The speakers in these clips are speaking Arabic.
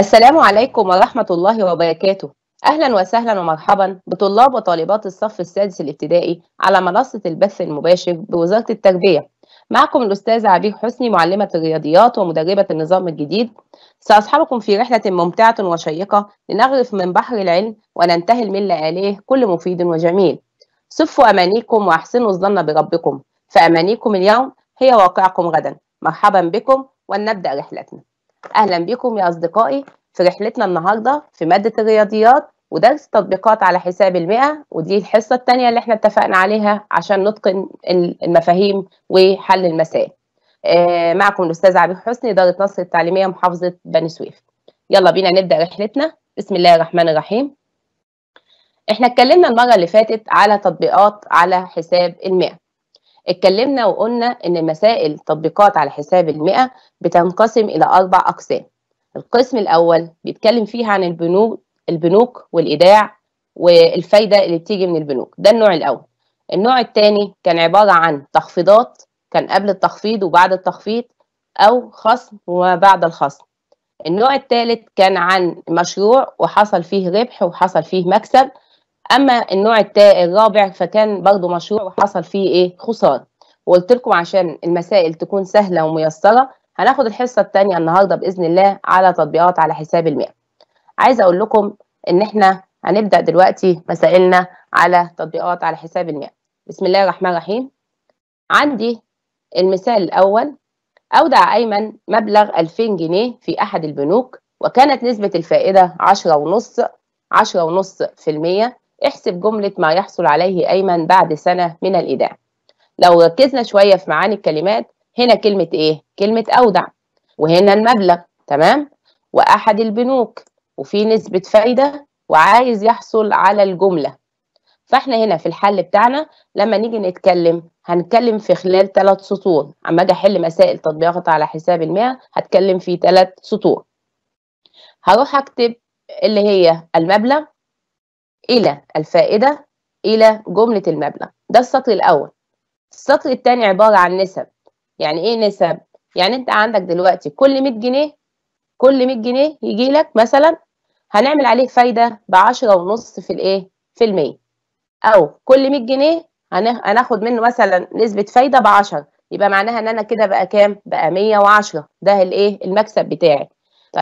السلام عليكم ورحمة الله وبركاته أهلا وسهلا ومرحبا بطلاب وطالبات الصف السادس الابتدائي على منصة البث المباشر بوزارة التربية معكم الأستاذ عبير حسني معلمة الرياضيات ومدربة النظام الجديد سأصحبكم في رحلة ممتعة وشيقة لنغرف من بحر العلم وننتهي من لآليه كل مفيد وجميل صفوا أمانيكم وأحسنوا الظن بربكم فأمانيكم اليوم هي واقعكم غدا مرحبا بكم ولنبدأ رحلتنا اهلا بكم يا اصدقائي في رحلتنا النهارده في ماده الرياضيات ودرس تطبيقات على حساب المئة ودي الحصه الثانيه اللي احنا اتفقنا عليها عشان نتقن المفاهيم وحل المسائل آه، معكم الاستاذ عبير حسني اداره نصر التعليميه محافظه بني سويف يلا بينا نبدا رحلتنا بسم الله الرحمن الرحيم احنا اتكلمنا المره اللي فاتت على تطبيقات على حساب المئة اتكلمنا وقلنا ان مسائل تطبيقات على حساب المئة بتنقسم الى اربع اقسام القسم الاول بيتكلم فيها عن البنوك البنوك والايداع والفايده اللي بتيجي من البنوك ده النوع الاول النوع الثاني كان عباره عن تخفيضات كان قبل التخفيض وبعد التخفيض او خصم وما بعد الخصم النوع الثالث كان عن مشروع وحصل فيه ربح وحصل فيه مكسب اما النوع الرابع فكان برضه مشروع وحصل فيه ايه خساره وقلت لكم عشان المسائل تكون سهله وميسره هناخد الحصه الثانيه النهارده باذن الله على تطبيقات على حساب المئه عايزه اقول لكم ان احنا هنبدا دلوقتي مسائلنا على تطبيقات على حساب المئه بسم الله الرحمن الرحيم عندي المثال الاول اودع ايمن مبلغ 2000 جنيه في احد البنوك وكانت نسبه الفائده 10.5 10.5% احسب جملة ما يحصل عليه أيمن بعد سنة من الإيداع لو ركزنا شوية في معاني الكلمات هنا كلمة إيه؟ كلمة أودع وهنا المبلغ تمام؟ وأحد البنوك وفي نسبة فايدة وعايز يحصل على الجملة فاحنا هنا في الحل بتاعنا لما نيجي نتكلم هنتكلم في خلال ثلاث سطور اما اجي احل مسائل تطبيقات على حساب المئة هتكلم في ثلاث سطور هروح اكتب اللي هي المبلغ إلى الفائدة إلى جملة المبلغ ده السطر الأول السطر الثاني عبارة عن نسب يعني إيه نسب؟ يعني أنت عندك دلوقتي كل 100 جنيه كل 100 جنيه يجي لك مثلا هنعمل عليه فايدة بعشرة ونص في الإيه؟ في المية أو كل 100 جنيه هناخد منه مثلا نسبة فايدة بعشرة يبقى معناها إن أنا كده بقى كام؟ بقى 110 ده الإيه؟ المكسب بتاعي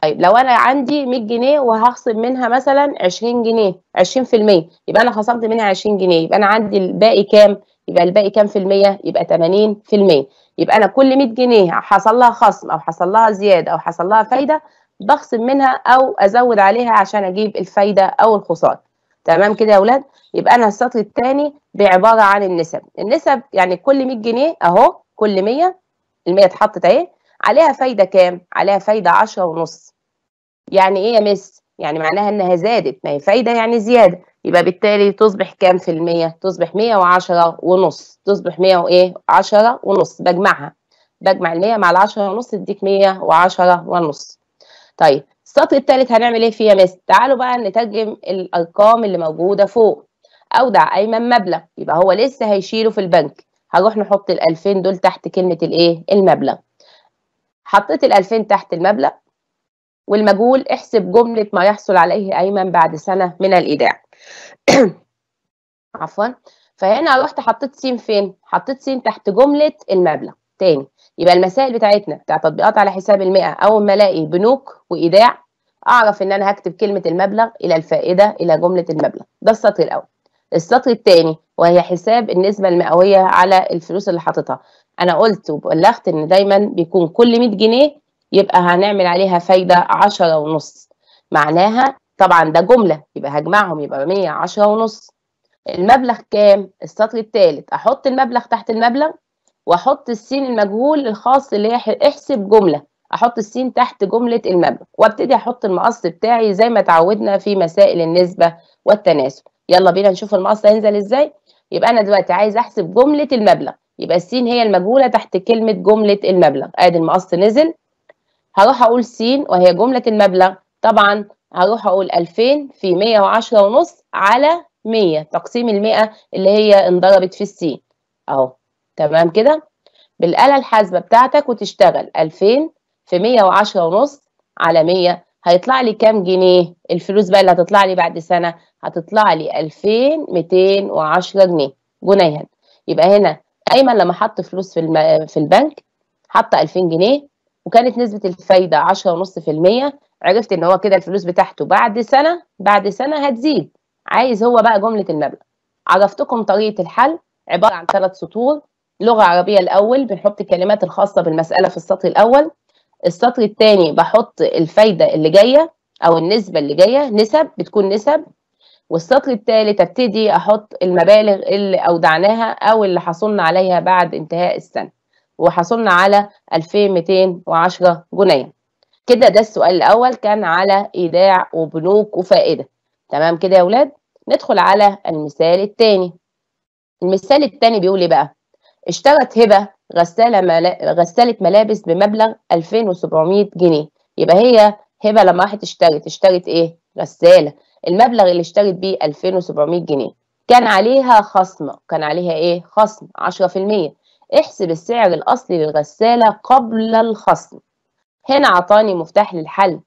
طيب لو انا عندي 100 جنيه وهخصم منها مثلا 20 جنيه 20% يبقى انا خصمت منها 20 جنيه يبقى انا عندي الباقي كام يبقى الباقي كام في المية يبقى 80% يبقى انا كل 100 جنيه حصل لها خصم او حصل لها زياده او حصل لها فايده بخصم منها او ازود عليها عشان اجيب الفايده او الخساره تمام كده يا اولاد يبقى انا السطر الثاني بعباره عن النسب النسب يعني كل 100 جنيه اهو كل 100 ال 100 اتحطت اهي عليها فايده كام عليها فايده عشرة ونص يعني ايه يا مس يعني معناها انها زادت ما هي فايده يعني زياده يبقى بالتالي تصبح كام في المية تصبح 110 ونص تصبح 100 وايه 10 ونص بجمعها بجمع ال 100 مع ال 10 ونص تديك 110 ونص طيب السطر الثالث هنعمل ايه فيه يا مس تعالوا بقى نترجم الارقام اللي موجوده فوق اودع ايمن مبلغ يبقى هو لسه هيشيله في البنك هروح نحط ال 2000 دول تحت كلمه الايه المبلغ حطيت ال 2000 تحت المبلغ والمجهول احسب جملة ما يحصل عليه أيمن بعد سنة من الإيداع عفوا فهنا رحت حطيت س فين؟ حطيت س تحت جملة المبلغ تاني يبقى المسائل بتاعتنا بتاع تطبيقات على حساب المئة أول ما ألاقي بنوك وإيداع أعرف إن أنا هكتب كلمة المبلغ إلى الفائدة إلى جملة المبلغ ده السطر الأول السطر الثاني وهي حساب النسبة المئوية على الفلوس اللي حاططها انا قلت وبلغت ان دايما بيكون كل 100 جنيه يبقى هنعمل عليها فايده 10 ونص معناها طبعا ده جمله يبقى هجمعهم يبقى 100 10 ونص المبلغ كام السطر الثالث احط المبلغ تحت المبلغ واحط السين المجهول الخاص اللي هي احسب جمله احط السين تحت جمله المبلغ وابتدي احط المقص بتاعي زي ما تعودنا في مسائل النسبه والتناسب يلا بينا نشوف المقص هينزل ازاي يبقى انا دلوقتي عايز احسب جمله المبلغ يبقى السين هي المجهولة تحت كلمة جملة المبلغ ادي المقص نزل هروح اقول سين وهي جملة المبلغ طبعا هروح اقول 2000 في 110 ونص على 100 تقسيم ال 100 اللي هي انضربت في السين اهو تمام كده بالآلة الحاسبة بتاعتك وتشتغل 2000 في 110 ونص على 100 هيطلع لي كام جنيه الفلوس بقى اللي هتطلع لي بعد سنة هتطلع لي 2210 جنيه جنيها يبقى هنا ايمن لما حط فلوس في الم... في البنك حط 2000 جنيه وكانت نسبه الفايده 10.5% عرفت ان هو كده الفلوس بتاعته بعد سنه بعد سنه هتزيد عايز هو بقى جمله المبلغ عرفتكم طريقه الحل عباره عن ثلاث سطور لغه عربيه الاول بنحط الكلمات الخاصه بالمساله في السطر الاول السطر الثاني بحط الفايده اللي جايه او النسبه اللي جايه نسب بتكون نسب والسطر الثالث ابتدي احط المبالغ اللي اودعناها او اللي حصلنا عليها بعد انتهاء السنه وحصلنا على 2210 جنيه كده ده السؤال الاول كان على ايداع وبنوك وفائده تمام كده يا ولاد ندخل على المثال الثاني المثال الثاني بيقول ايه بقى اشترت هبه غساله غساله ملابس بمبلغ 2700 جنيه يبقى هي هبه لما راحت اشترت اشترت ايه غساله المبلغ اللي اشترت بيه 2700 جنيه كان عليها خصم كان عليها ايه خصم 10% احسب السعر الاصلي للغساله قبل الخصم هنا عطاني مفتاح للحل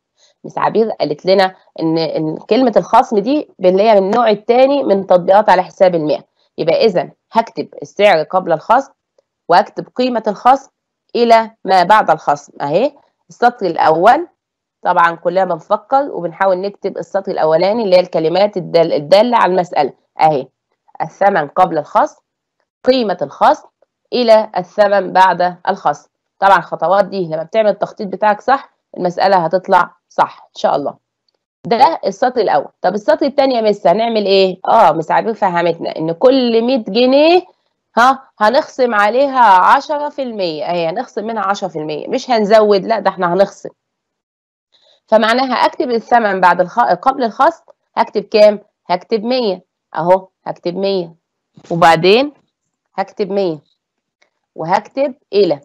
مس عبير قالت لنا ان ان كلمه الخصم دي اللي هي من النوع الثاني من تطبيقات على حساب المئه يبقى اذا هكتب السعر قبل الخصم واكتب قيمه الخصم الى ما بعد الخصم اهي السطر الاول طبعا كلنا بنفكر وبنحاول نكتب السطر الاولاني اللي هي الكلمات الداله الداله على المساله اهي الثمن قبل الخصم قيمه الخصم الى الثمن بعد الخصم طبعا الخطوات دي لما بتعمل التخطيط بتاعك صح المساله هتطلع صح ان شاء الله ده السطر الاول طب السطر الثاني يا مس هنعمل ايه اه مس عارفين فهمتنا ان كل 100 جنيه ها هنخصم عليها 10% اهي هنخصم منها 10% مش هنزود لا ده احنا هنخصم فمعناها اكتب الثمن بعد الخ... قبل الخصم هكتب كام هكتب 100 اهو هكتب 100 وبعدين هكتب 100 وهكتب الى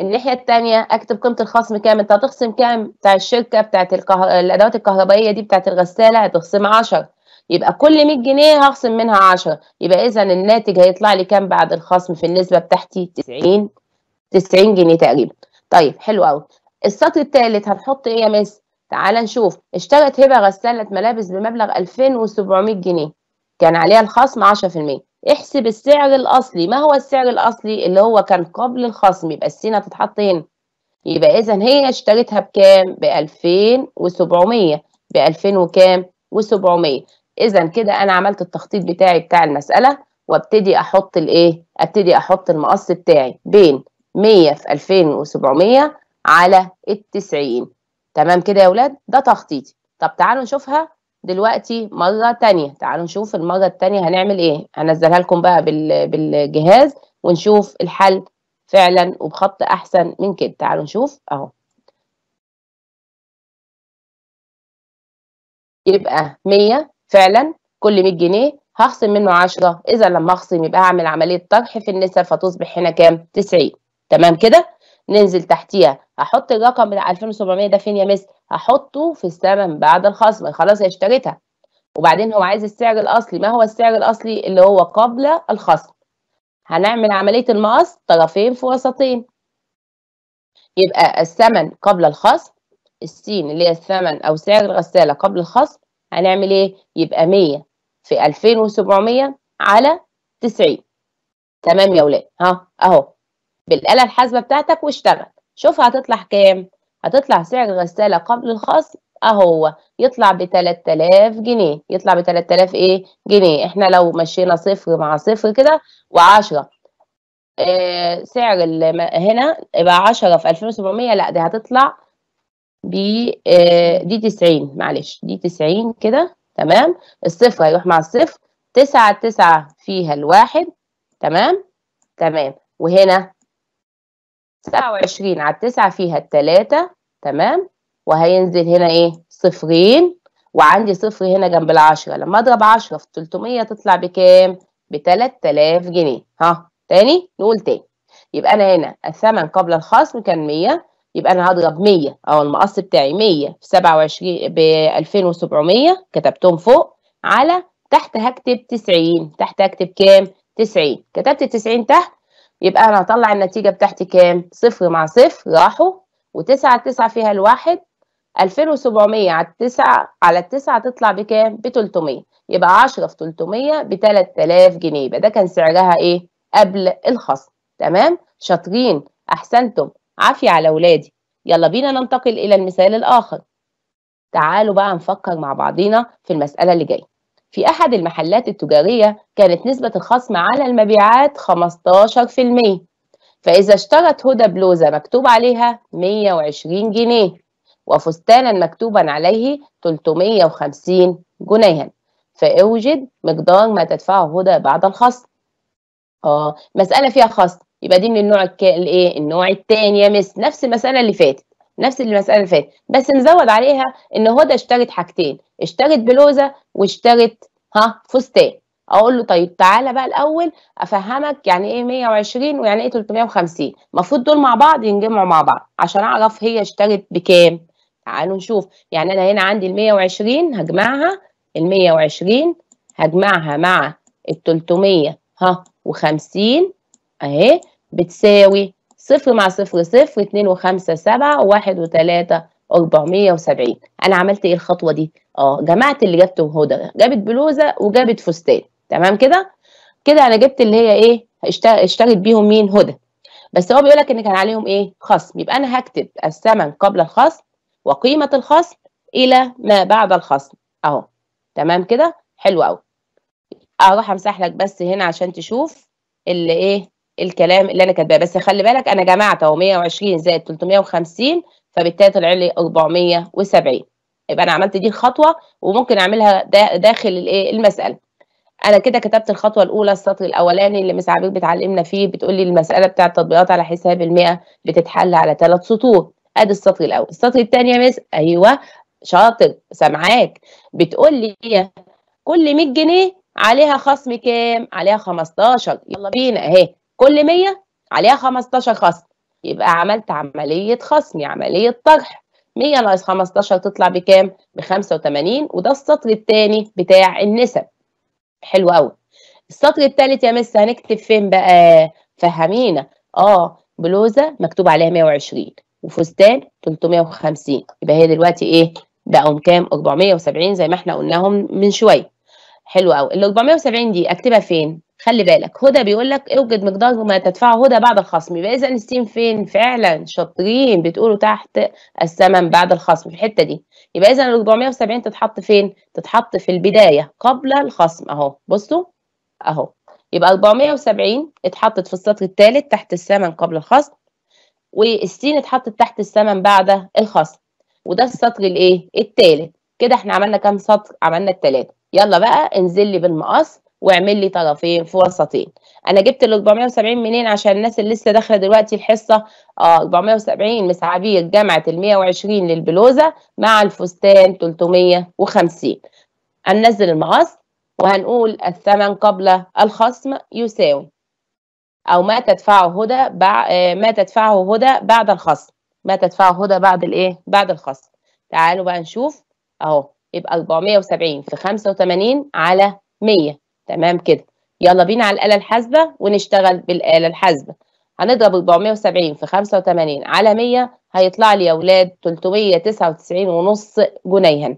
الناحيه الثانيه اكتب قيمه الخصم كام انت هتخصم كام بتاع الشركه بتاعه الكه... الادوات الكهربائيه دي بتاعت الغساله هتخصم 10 يبقى كل 100 جنيه هخصم منها 10 يبقى اذا الناتج هيطلع لي كام بعد الخصم في النسبه بتاعتي 90 90 جنيه تقريبا طيب حلو قوي السطر الثالث هنحط ايه يا مس تعال نشوف اشترت هبه غساله ملابس بمبلغ 2700 جنيه كان عليها الخصم 10% احسب السعر الاصلي ما هو السعر الاصلي اللي هو كان قبل الخصم يبقى السين هتتحط هنا يبقى اذا هي اشترتها بكام ب 2700 ب 2000 وكام و700 اذا كده انا عملت التخطيط بتاعي بتاع المساله وابتدي احط الايه ابتدي احط المقص بتاعي بين 100 في 2700 على ال 90 تمام كده يا ولاد ده تخطيطي طب تعالوا نشوفها دلوقتي مره تانية تعالوا نشوف المره التانية هنعمل ايه هنزلها لكم بقى بالجهاز ونشوف الحل فعلا وبخط احسن من كده تعالوا نشوف اهو يبقى 100 فعلا كل 100 جنيه هخصم منه 10 اذا لما اخصم يبقى هعمل عمليه طرح في النسب فتصبح هنا كام 90 تمام كده ننزل تحتيها احط الرقم بتاع 2700 ده فين يا مس احطه في الثمن بعد الخصم خلاص اشتريتها وبعدين هو عايز السعر الاصلي ما هو السعر الاصلي اللي هو قبل الخصم هنعمل عمليه المقص طرفين في وسطين يبقى الثمن قبل الخصم السين اللي هي الثمن او سعر الغساله قبل الخصم هنعمل ايه يبقى 100 في 2700 على 90 تمام يا ولاد ها اهو بالآلة الحاسبة بتاعتك واشتغل شوف هتطلع كام هتطلع سعر الغسالة قبل الخصم اهو يطلع ب 3000 جنيه يطلع ب 3000 ايه جنيه احنا لو مشينا صفر مع صفر كده و10 آه سعر هنا يبقى 10 في 2700 لا دي هتطلع ب آه دي 90 معلش دي 90 كده تمام الصفر هيروح مع الصفر 9 9 فيها الواحد تمام تمام وهنا 29 على التسعة فيها التلاتة تمام وهينزل هنا ايه صفرين وعندي صفر هنا جنب العشرة لما اضرب عشرة في 300 تطلع بكام ب 3000 جنيه ها تاني نقول تاني يبقى انا هنا الثمن قبل الخصم كان 100 يبقى انا هضرب 100 او المقص بتاعي 100 في 27 ب 2700 كتبتهم فوق على تحت هكتب 90 تحت هكتب كام 90 كتبت 90 تحت يبقى انا هطلع النتيجه بتاعتي كام صفر مع صفر راحوا وتسعة تسعة فيها الواحد 2700 على التسعة على التسعة تطلع بكام ب 300 يبقى 10 في 300 ب 3000 جنيه يبقى ده كان سعرها ايه قبل الخصم تمام شاطرين احسنتم عافيه على اولادي يلا بينا ننتقل الى المثال الاخر تعالوا بقى نفكر مع بعضينا في المساله اللي جايه في أحد المحلات التجارية كانت نسبة الخصم على المبيعات 15% فإذا اشترت هدى بلوزة مكتوب عليها 120 جنيه وفستانا مكتوبا عليه 350 جنيها فاوجد مقدار ما تدفعه هدى بعد الخصم اه مسألة فيها خصم يبقى دي من النوع الايه النوع الثاني يا مس نفس المسألة اللي فاتت نفس المساله اللي فاتت بس نزود عليها ان هدى اشترت حاجتين اشترت بلوزه واشترت ها فستان اقول له طيب تعالى بقى الاول افهمك يعني ايه 120 ويعني ايه 350 المفروض دول مع بعض ينجمعوا مع بعض عشان اعرف هي اشترت بكام تعالوا نشوف يعني انا هنا عندي ال 120 هجمعها ال 120 هجمعها مع ال 300 ها و50 اهي بتساوي صفر مع صفر صفر اتنين وخمسة سبعة واحد وتلاتة أربعمية وسبعين أنا عملت إيه الخطوة دي؟ أه جمعت اللي جابته هدى جابت بلوزة وجابت فستان تمام كده؟ كده أنا جبت اللي هي إيه؟ اشترت بيهم مين؟ هدى بس هو بيقول لك إن كان عليهم إيه؟ خصم يبقى أنا هكتب الثمن قبل الخصم وقيمة الخصم إلى ما بعد الخصم أهو تمام كده؟ حلو أوي أروح أمسح لك بس هنا عشان تشوف اللي إيه الكلام اللي انا كاتباه بس خلي بالك انا جمعت اهو 120 زائد 350 فبالتالي طلع لي 470 يبقى انا عملت دي الخطوه وممكن اعملها داخل الايه المساله انا كده كتبت الخطوه الاولى السطر الاولاني اللي مس عبير بتعلمنا فيه بتقول لي المساله بتاعه التطبيقات على حساب ال100 بتتحل على ثلاث سطور ادي السطر الاول السطر الثاني يا مس ايوه شاطر سامعاك بتقول لي إيه؟ كل 100 جنيه عليها خصم كام عليها 15 يلا بينا اهي كل 100 عليها 15 خصم يبقى عملت عملية خصم يعني عملية طرح 100 ناقص 15 تطلع بكام؟ ب 85 وده السطر الثاني بتاع النسب حلو قوي السطر الثالث يا مس هنكتب فين بقى؟ فهمينا اه بلوزة مكتوب عليها 120 وفستان 350 يبقى هي دلوقتي ايه؟ بقوا كام؟ 470 زي ما احنا قلناهم من شوية حلو قوي ال 470 دي اكتبها فين؟ خلي بالك هدى بيقول لك اوجد مقدار ما تدفعه هدى بعد الخصم يبقى اذا الستين فين فعلا شاطرين بتقولوا تحت الثمن بعد الخصم في الحته دي يبقى اذا ال 470 تتحط فين تتحط في البدايه قبل الخصم اهو بصوا اهو يبقى 470 اتحطت في السطر الثالث تحت الثمن قبل الخصم والستين اتحطت تحت الثمن بعد الخصم وده السطر الايه الثالث كده احنا عملنا كام سطر عملنا الثلاثه يلا بقى انزل لي بالمقص واعمل لي طرفين في وسطين انا جبت ال 470 منين عشان الناس اللي لسه داخله دلوقتي الحصه اه 470 مسعبيه جمعت ال 120 للبلوزه مع الفستان 350 هننزل المقص وهنقول الثمن قبل الخصم يساوي او ما تدفعه هدى آه، ما تدفعه هدى بعد الخصم ما تدفعه هدى بعد الايه بعد الخصم تعالوا بقى نشوف اهو يبقى 470 في 85 على 100 تمام كده يلا بينا على الآلة الحاسبة ونشتغل بالآلة الحاسبة هنضرب 470 في 85 على 100 هيطلع لي يا أولاد 399 ونص جنيها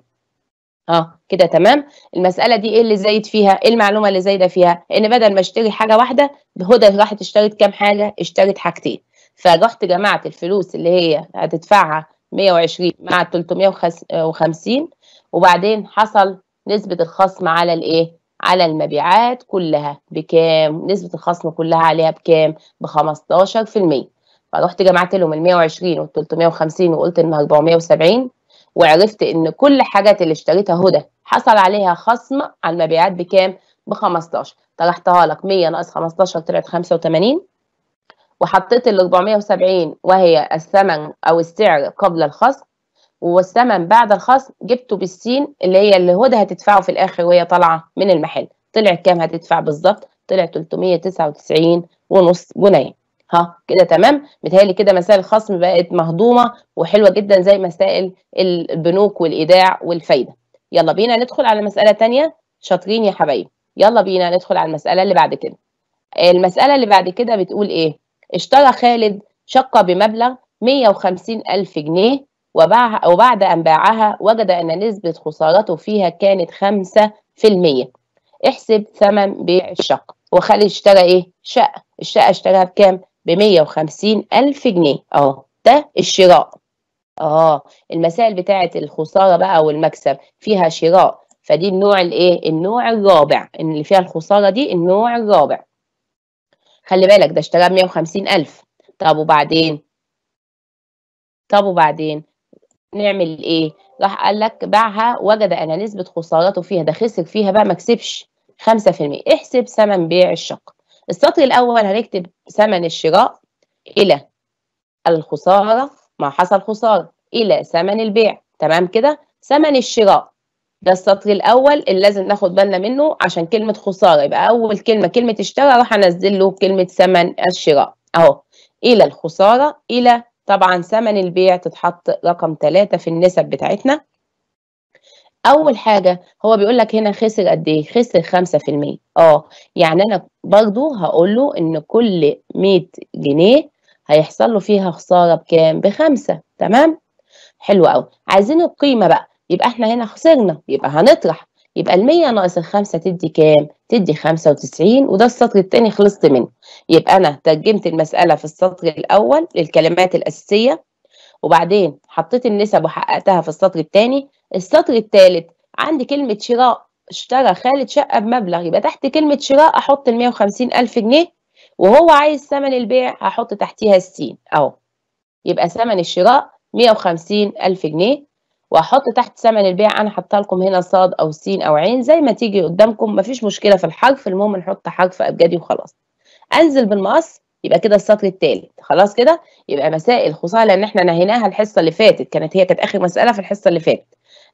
اه كده تمام المسألة دي ايه اللي زايد فيها ايه المعلومة اللي زايدة فيها ان بدل ما اشتري حاجة واحدة هدى راحت اشترت كام حاجة اشترت حاجتين فرحت جمعت الفلوس اللي هي هتدفعها 120 مع 350 وبعدين حصل نسبة الخصم على الايه على المبيعات كلها بكام نسبة الخصم كلها عليها بكام ب 15% فرحت جمعت لهم ال 120 وال 350 وقلت انها 470 وعرفت ان كل حاجات اللي اشتريتها هدى حصل عليها خصم على المبيعات بكام ب 15 طرحتها لك 100 ناقص 15 طلعت 85 وحطيت ال 470 وهي الثمن او السعر قبل الخصم والثمن بعد الخصم جبته بالسين اللي هي اللي هدى هتدفعه في الاخر وهي طالعه من المحل طلع كام هتدفع بالظبط طلع 399 ونص جنيه ها كده تمام متهيألي كده مسائل الخصم بقت مهضومه وحلوه جدا زي مسائل البنوك والايداع والفايده يلا بينا ندخل على مساله ثانيه شاطرين يا حبايب يلا بينا ندخل على المساله اللي بعد كده المساله اللي بعد كده بتقول ايه اشترى خالد شقه بمبلغ 150000 جنيه وبعد أن باعها وجد أن نسبة خسارته فيها كانت 5% احسب ثمن بيع الشقة وخالد اشترى إيه؟ شقة الشقة اشتراها بكام؟ ب وخمسين ألف جنيه أهو ده الشراء اه المسائل بتاعة الخسارة بقى والمكسب فيها شراء فدي النوع الايه النوع الرابع ان اللي فيها الخسارة دي النوع الرابع خلي بالك ده اشتراها ب وخمسين ألف طب وبعدين طب وبعدين نعمل ايه راح قال لك باعها وجد ان نسبه خسارته فيها ده خسر فيها بقى ما كسبش 5% احسب ثمن بيع الشقه السطر الاول هنكتب ثمن الشراء الى الخساره ما حصل خساره الى ثمن البيع تمام كده ثمن الشراء ده السطر الاول اللي لازم ناخد بالنا منه عشان كلمه خساره يبقى اول كلمه كلمه اشترى راح انزل له كلمه ثمن الشراء اهو الى الخساره الى طبعا ثمن البيع تتحط رقم ثلاثة في النسب بتاعتنا اول حاجه هو بيقول لك هنا خسر قد ايه خسر 5% اه يعني انا برضو هقول له ان كل 100 جنيه هيحصل له فيها خساره بكام بخمسة تمام حلو قوي عايزين القيمه بقى يبقى احنا هنا خسرنا يبقى هنطرح يبقى المية ناقص الخمسة تدي كام؟ تدي خمسة وتسعين وده السطر التاني خلصت منه يبقى أنا ترجمت المسألة في السطر الأول للكلمات الأساسية وبعدين حطيت النسب وحققتها في السطر التاني السطر التالت عندي كلمة شراء اشترى خالد شقة بمبلغ يبقى تحت كلمة شراء أحط المية وخمسين ألف جنيه وهو عايز ثمن البيع هحط تحتيها السين أهو يبقى ثمن الشراء مية وخمسين ألف جنيه واحط تحت ثمن البيع انا حاطه لكم هنا صاد او سين او عين زي ما تيجي قدامكم مفيش مشكله في الحرف المهم نحط حرف ابجدي وخلاص انزل بالمقص يبقى كده السطر الثالث خلاص كده يبقى مسائل خصوصا لان احنا نهيناها الحصه اللي فاتت كانت هي كانت اخر مساله في الحصه اللي فاتت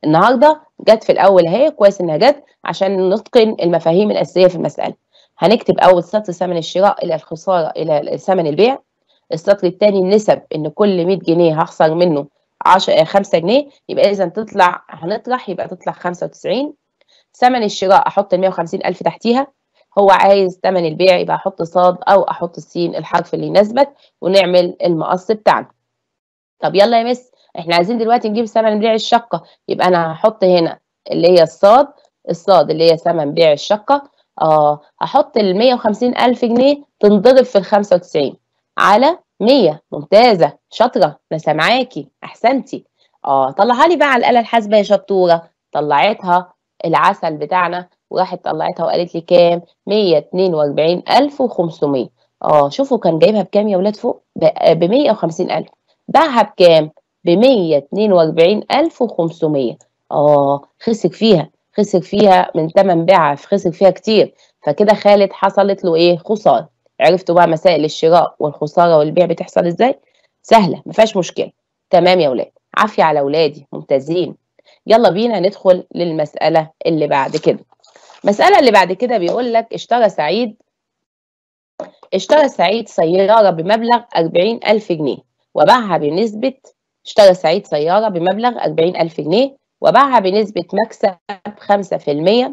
النهارده جت في الاول اهي كويس انها جت عشان نتقن المفاهيم الاساسيه في المساله هنكتب اول سطر ثمن الشراء الى الخساره الى ثمن البيع السطر الثاني النسب ان كل 100 جنيه هخسر منه 10 5 آه، جنيه يبقى اذا تطلع هنطرح يبقى تطلع 95 ثمن الشراء احط ال وخمسين الف تحتيها هو عايز ثمن البيع يبقى احط صاد او احط السين الحرف اللي يناسبك ونعمل المقص بتاعنا طب يلا يا مس احنا عايزين دلوقتي نجيب ثمن بيع الشقه يبقى انا هحط هنا اللي هي الصاد الصاد اللي هي ثمن بيع الشقه اه هحط ال وخمسين الف جنيه تنضرب في ال 95 على 100 ممتازة شاطرة أنا معاكي أحسنتي آه طلعها لي بقى على الآلة الحاسبة يا شطورة طلعتها العسل بتاعنا وراحت طلعتها وقالت لي كام 142500 اه شوفوا كان جايبها بكام يا ولاد فوق ب 150000 باعها بكام ب 142500 اه خسر فيها خسر فيها من ثمن بيعها خسر فيها كتير فكده خالد حصلت له ايه خساره عرفتوا بقى مسائل الشراء والخساره والبيع بتحصل ازاي سهله ما فيهاش مشكله تمام يا اولاد عافيه على اولادي ممتازين يلا بينا ندخل للمساله اللي بعد كده المساله اللي بعد كده بيقول لك اشترى سعيد اشترى سعيد سياره بمبلغ 40000 جنيه وباعها بنسبه اشترى سعيد سياره بمبلغ 40000 جنيه وباعها بنسبه مكسب 5%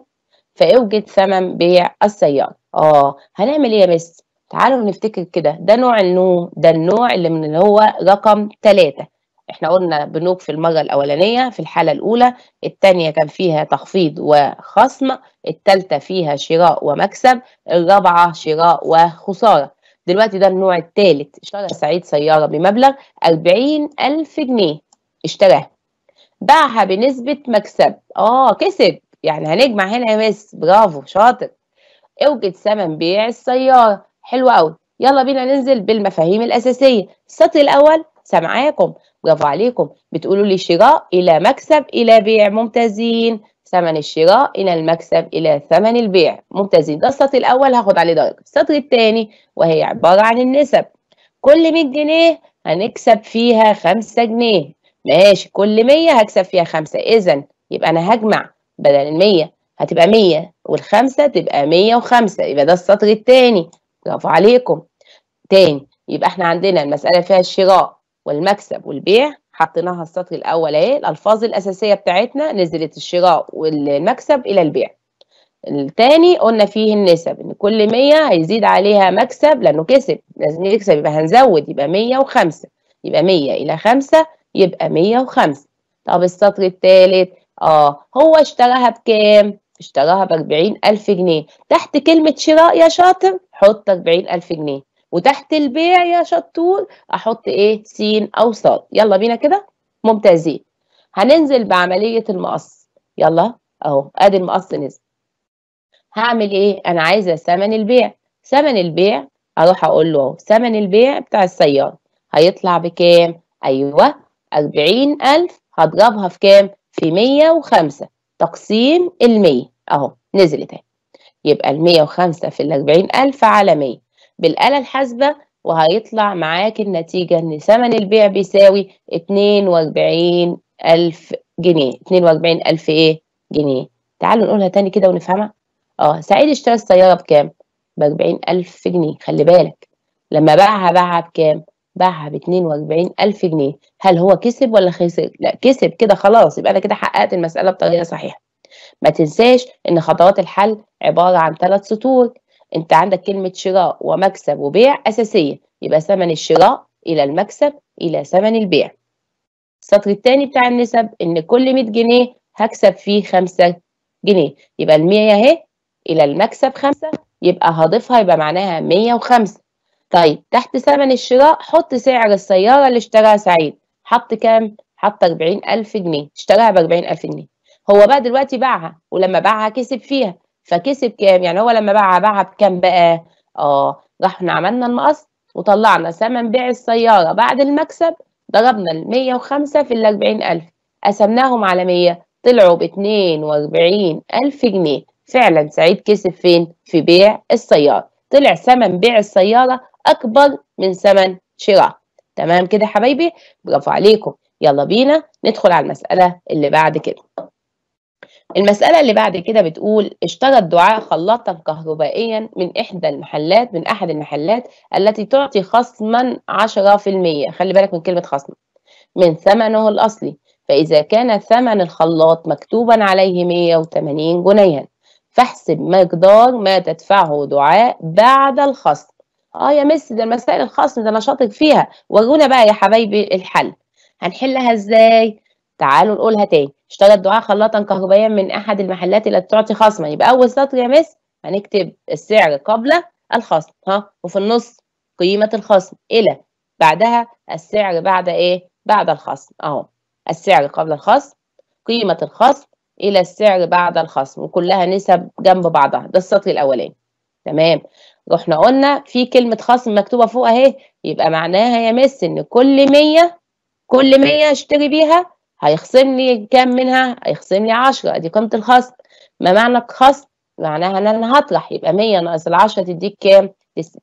فاوجد ثمن بيع السياره اه هنعمل ايه يا مس تعالوا نفتكر كده ده نوع النوم ده النوع اللي من اللي هو رقم ثلاثة احنا قلنا بنوك في المرة الأولانية في الحالة الأولى الثانية كان فيها تخفيض وخصم التالتة فيها شراء ومكسب الرابعة شراء وخسارة دلوقتي ده النوع الثالث اشترى سعيد سيارة بمبلغ 40 ألف جنيه اشتراها باعها بنسبة مكسب اه كسب يعني هنجمع هنا يا مس برافو شاطر اوجد ثمن بيع السيارة حلوة قوي يلا بينا ننزل بالمفاهيم الأساسية السطر الأول سمعاكم برافو عليكم بتقولوا لي شراء إلى مكسب إلى بيع ممتازين ثمن الشراء إلى المكسب إلى ثمن البيع ممتازين ده السطر الأول هاخد عليه درجة السطر الثاني وهي عبارة عن النسب كل 100 جنيه هنكسب فيها 5 جنيه ماشي كل 100 هكسب فيها 5 إذا يبقى أنا هجمع بدل ال 100 هتبقى 100 والخمسة تبقى 105 يبقى ده السطر الثاني برافو عليكم تاني يبقى احنا عندنا المسألة فيها الشراء والمكسب والبيع حطيناها السطر الأول اهي الألفاظ الأساسية بتاعتنا نزلت الشراء والمكسب إلى البيع التاني قلنا فيه النسب ان كل 100 هيزيد عليها مكسب لانه كسب لازم يكسب يبقى هنزود يبقى 105 يبقى 100 الى 5 يبقى 105 طب السطر التالت اه هو اشتراها بكام اشتراها ب 40000 جنيه تحت كلمة شراء يا شاطر حط 40000 جنيه وتحت البيع يا شطور احط ايه س او ص يلا بينا كده ممتازين هننزل بعمليه المقص يلا اهو ادي المقص نزل هعمل ايه انا عايزه ثمن البيع ثمن البيع اروح اقول له اهو ثمن البيع بتاع السياره هيطلع بكام ايوه 40000 هضربها في كام في 105 تقسيم ال 100 اهو نزلت اهي يبقى ال 105 في ال 40000 على 100 بالآلة الحاسبة وهيطلع معاك النتيجة إن ثمن البيع بيساوي 42000 جنيه 42000 إيه؟ جنيه تعالوا نقولها تاني كده ونفهمها اه سعيد اشترى السيارة بكام؟ ب 40000 جنيه خلي بالك لما باعها باعها بكام؟ باعها ب 42000 جنيه هل هو كسب ولا خسر؟ لا كسب كده خلاص يبقى أنا كده حققت المسألة بطريقة صحيحة ما تنساش ان خطوات الحل عبارة عن ثلاث سطور انت عندك كلمة شراء ومكسب وبيع اساسية يبقى ثمن الشراء الى المكسب الى ثمن البيع السطر الثاني بتاع النسب ان كل 100 جنيه هكسب فيه 5 جنيه يبقى ال 100 اهي الى المكسب 5 يبقى هضيفها يبقى معناها 105 طيب تحت ثمن الشراء حط سعر السيارة اللي اشتراها سعيد حط كام؟ حط 40000 جنيه اشتراها ب 40000 جنيه هو بقى دلوقتي باعها ولما باعها كسب فيها فكسب كام يعني هو لما باعها باعها بكام بقى اه رحنا عملنا المقص وطلعنا ثمن بيع السياره بعد المكسب ضربنا ال 105 في ال 40000 قسمناهم على 100 طلعوا ب 42000 جنيه فعلا سعيد كسب فين في بيع السياره طلع ثمن بيع السياره اكبر من ثمن شراء تمام كده حبايبي برافو عليكم يلا بينا ندخل على المساله اللي بعد كده المسألة اللي بعد كده بتقول اشترى الدعاء خلاطا كهربائيا من إحدى المحلات من أحد المحلات التي تعطي خصما 10% خلي بالك من كلمة خصم من ثمنه الأصلي فإذا كان ثمن الخلاط مكتوبا عليه 180 جنيها فاحسب مقدار ما تدفعه دعاء بعد الخصم اه يا مس ده مسائل الخصم ده انا شاطر فيها ورونا بقى يا حبايبي الحل هنحلها ازاي تعالوا نقولها تاني اشترى الدعاء خلاطا كهربائيا من احد المحلات التي تعطي خصما يبقى اول سطر يا مس هنكتب السعر قبل الخصم ها وفي النص قيمه الخصم الى بعدها السعر بعد ايه بعد الخصم اهو السعر قبل الخصم قيمه الخصم الى السعر بعد الخصم وكلها نسب جنب بعضها ده السطر الاولاني تمام رحنا قلنا في كلمه خصم مكتوبه فوق اهي يبقى معناها يا مس ان كل 100 كل 100 اشتري بيها هيخصم لي كام منها هيخصم لي 10 ادي قيمه الخصم ما معنى الخصم معناها ان انا هطرح يبقى 100 ناقص ال 10 تديك كام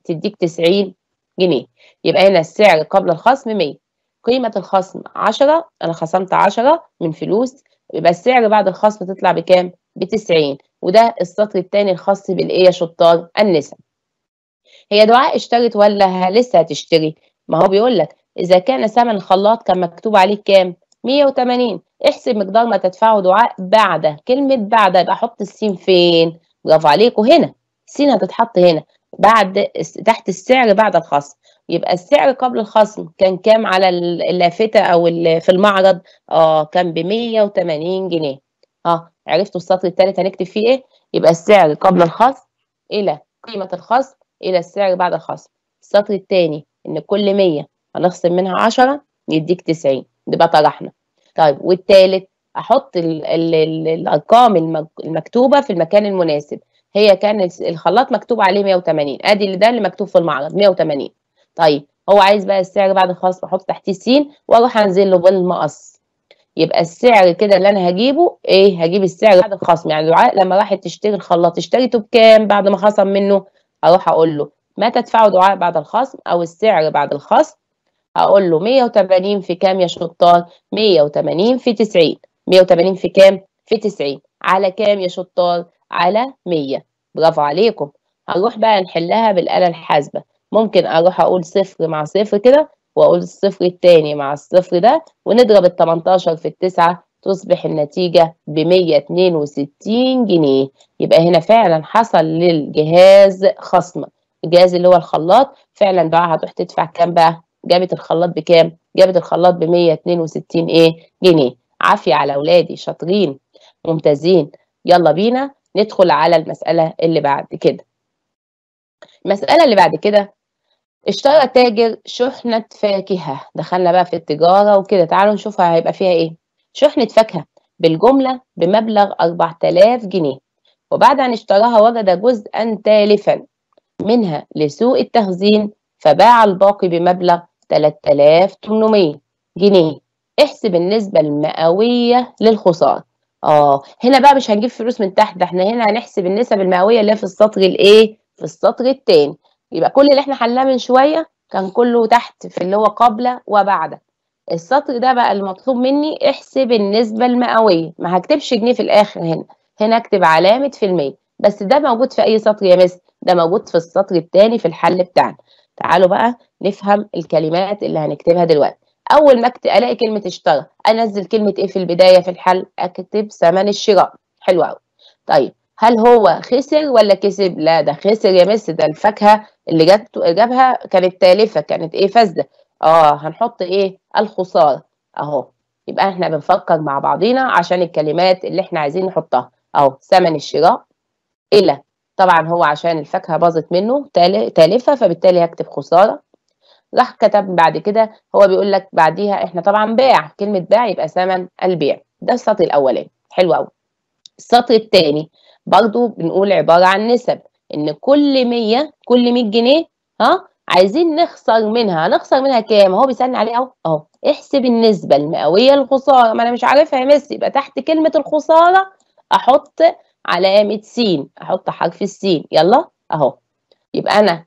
تديك 90 جنيه يبقى هنا السعر قبل الخصم 100 قيمه الخصم 10 انا خصمت 10 من فلوس يبقى السعر بعد الخصم تطلع بكام ب 90 وده السطر الثاني الخاص بالايه يا شطار النسب هي دعاء اشترت ولا لسه هتشتري ما هو بيقول لك اذا كان ثمن خلاط كان مكتوب عليه كام 180 احسب مقدار ما تدفعه دعاء بعد كلمة بعد يبقى حط السين فين؟ برافو عليكم هنا السين هتتحط هنا بعد تحت السعر بعد الخصم يبقى السعر قبل الخصم كان كام على اللافتة أو في المعرض؟ اه كان ب 180 جنيه اه عرفتوا السطر الثالث هنكتب فيه ايه؟ يبقى السعر قبل الخصم إلى قيمة الخصم إلى السعر بعد الخصم السطر الثاني إن كل 100 هنخصم منها 10 يديك 90 نبقى طرحنا طيب والثالث احط الارقام المكتوبه في المكان المناسب هي كان الخلاط مكتوب عليه 180 ادي اللي ده اللي مكتوب في المعرض 180 طيب هو عايز بقى السعر بعد الخلاص بحط تحتيه س واروح انزل له بالمقص يبقى السعر كده اللي انا هجيبه ايه هجيب السعر بعد الخصم يعني دعاء لما راحت تشتري الخلاط اشتريته بكام بعد ما خصم منه اروح اقول له ما تدفعه دعاء بعد الخصم او السعر بعد الخصم اقول له 180 في كام يا شطان 180 في 90 180 في كام في 90 على كام يا شطان على 100 برافو عليكم هروح بقى نحلها بالآلة الحاسبة ممكن اروح اقول صفر مع صفر كده واقول الصفر التاني مع الصفر ده ونضرب ال 18 في التسعة تصبح النتيجة ب 162 جنيه يبقى هنا فعلا حصل للجهاز خصم الجهاز اللي هو الخلاط فعلا بقى هتروح تدفع كام بقى جابت الخلاط بكام جابت الخلاط ب 162 ايه جنيه عافيه على اولادي شاطرين ممتازين يلا بينا ندخل على المساله اللي بعد كده المساله اللي بعد كده اشترى تاجر شحنة فاكهة دخلنا بقى في التجارة وكده تعالوا نشوف هيبقى فيها ايه شحنة فاكهة بالجملة بمبلغ 4000 جنيه وبعد أن اشتراها وجد جزءا تالفا منها لسوء التخزين فباع الباقي بمبلغ 3800 جنيه احسب النسبة المئوية للخسارة اه هنا بقى مش هنجيب فلوس من تحت ده احنا هنا هنحسب النسب المئوية اللي في السطر الايه في السطر التاني يبقى كل اللي احنا حلناه من شوية كان كله تحت في اللي هو قبل وبعد السطر ده بقى المطلوب مني احسب النسبة المئوية ما هكتبش جنيه في الاخر هنا هنا اكتب علامة في المية بس ده موجود في اي سطر يا مس ده موجود في السطر التاني في الحل بتاعنا تعالوا بقى نفهم الكلمات اللي هنكتبها دلوقتي اول ما الاقي كلمه اشترى انزل كلمه ايه في البدايه في الحل اكتب ثمن الشراء حلو قوي طيب هل هو خسر ولا كسب لا ده خسر يا مس ده الفاكهه اللي جت جابها كانت تالفه كانت ايه فاسده اه هنحط ايه الخساره اهو يبقى احنا بنفكر مع بعضينا عشان الكلمات اللي احنا عايزين نحطها اهو ثمن الشراء الى طبعا هو عشان الفاكهة باظت منه تالفة فبالتالي هكتب خسارة راح كتب بعد كده هو بيقول لك بعديها احنا طبعا باع كلمة باع يبقى ثمن البيع ده السطر الأولاني حلو قوي السطر الثاني برضو بنقول عبارة عن نسب إن كل 100 كل 100 جنيه ها عايزين نخسر منها نخسر منها كام هو بيسألني عليه اهو اهو احسب النسبة المئوية للخسارة ما أنا مش عارفها يا ميسي يبقى تحت كلمة الخسارة أحط علامة س أحط حرف السين يلا أهو يبقى أنا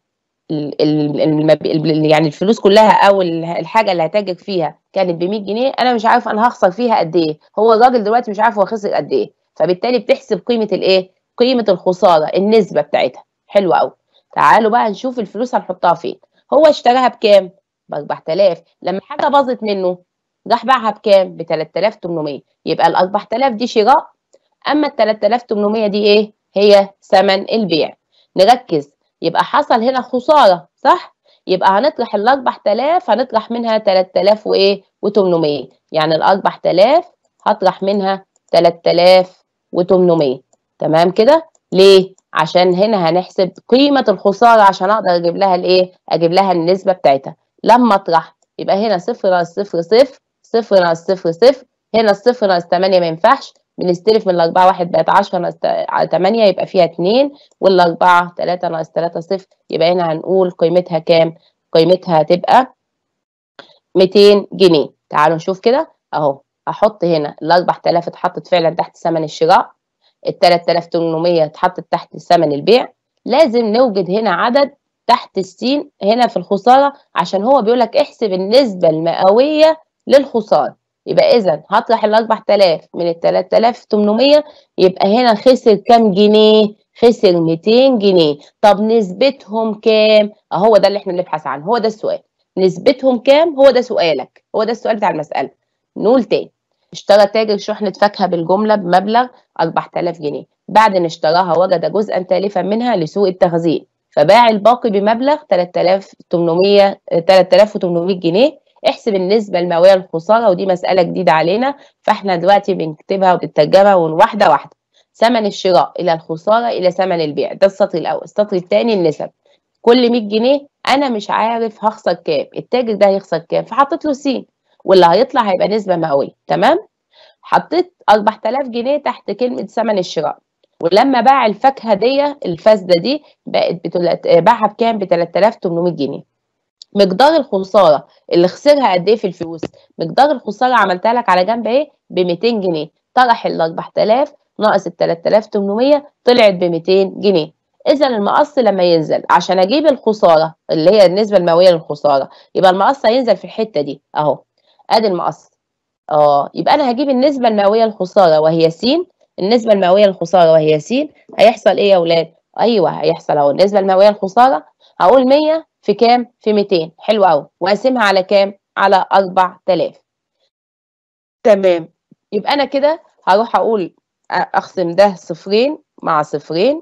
يعني الفلوس كلها او الحاجه اللي هتاجر فيها كانت ب 100 جنيه انا مش عارف انا هخسر فيها قد ايه هو الراجل دلوقتي مش عارف هو خسر قد ايه فبالتالي بتحسب قيمه الايه قيمه الخساره النسبه بتاعتها حلوه قوي تعالوا بقى نشوف الفلوس هنحطها فين هو اشتراها بكام ب 4000 لما حاجه باظت منه راح باعها بكام ب 3800 يبقى ال 4000 دي شراء اما ال 3800 دي ايه هي ثمن البيع نركز يبقى حصل هنا خساره صح يبقى هنطرح ال 4000 هنطرح منها 3000 وايه و800 يعني ال 4000 هطرح منها 3800 تمام كده ليه عشان هنا هنحسب قيمه الخساره عشان اقدر اجيب لها الايه اجيب لها النسبه بتاعتها لما اطرح يبقى هنا صفر ناقص صفر صفر صفر ناقص صفر صفر هنا الصفر ناقص 8 ما ينفعش بنستلف من الأربعة واحد بقت عشرة ناقص تمانية يبقى فيها اتنين والأربعة تلاتة ناقص تلاتة صفر يبقى هنا هنقول قيمتها كام؟ قيمتها تبقى ميتين جنيه تعالوا نشوف كده أهو أحط هنا الأربع تلاف اتحطت فعلا تحت ثمن الشراء التلات تلاف تمنمية اتحطت تحت ثمن البيع لازم نوجد هنا عدد تحت السين هنا في الخسارة عشان هو بيقولك احسب النسبة المئوية للخسارة يبقى اذا هطرح ال 4000 من ال 3800 يبقى هنا خسر كام جنيه خسر 200 جنيه طب نسبتهم كام اهو ده اللي احنا بنبحث عنه هو ده السؤال نسبتهم كام هو ده سؤالك هو ده السؤال بتاع المساله نقول تاني اشترى تاجر شحنة فاكهة بالجملة بمبلغ 4000 جنيه بعد ان اشتراها وجد جزءا تالفا منها لسوء التخزين فباع الباقي بمبلغ 3800 3800 جنيه احسب النسبه المئويه للخساره ودي مساله جديده علينا فاحنا دلوقتي بنكتبها وبنترجمها واحده واحده ثمن الشراء الى الخساره الى ثمن البيع ده السطر الاول السطر الثاني النسب كل 100 جنيه انا مش عارف هخسر كام التاجر ده هيخسر كام فحطيت له س واللي هيطلع هيبقى نسبه مئويه تمام حطيت 4000 جنيه تحت كلمه ثمن الشراء ولما باع الفاكهه دي الفاسده دي بقت بتلت... باعها بكام ب 3800 جنيه مقدار الخساره اللي خسرها قد ايه في الفلوس مقدار الخساره عملتها لك على جنب ايه ب 200 جنيه طرح ال 4000 ناقص ال 3800 طلعت ب 200 جنيه اذا المقص لما ينزل عشان اجيب الخساره اللي هي النسبه المئويه للخساره يبقى المقص هينزل في الحته دي اهو ادي المقص اه يبقى انا هجيب النسبه المئويه للخساره وهي س النسبه المئويه للخساره وهي س هيحصل ايه يا اولاد ايوه هيحصل اهو النسبه المئويه للخساره هقول 100 في كام؟ في 200 حلو قوي واقسمها على كام؟ على 4000 تمام يبقى انا كده هروح اقول اقسم ده صفرين مع صفرين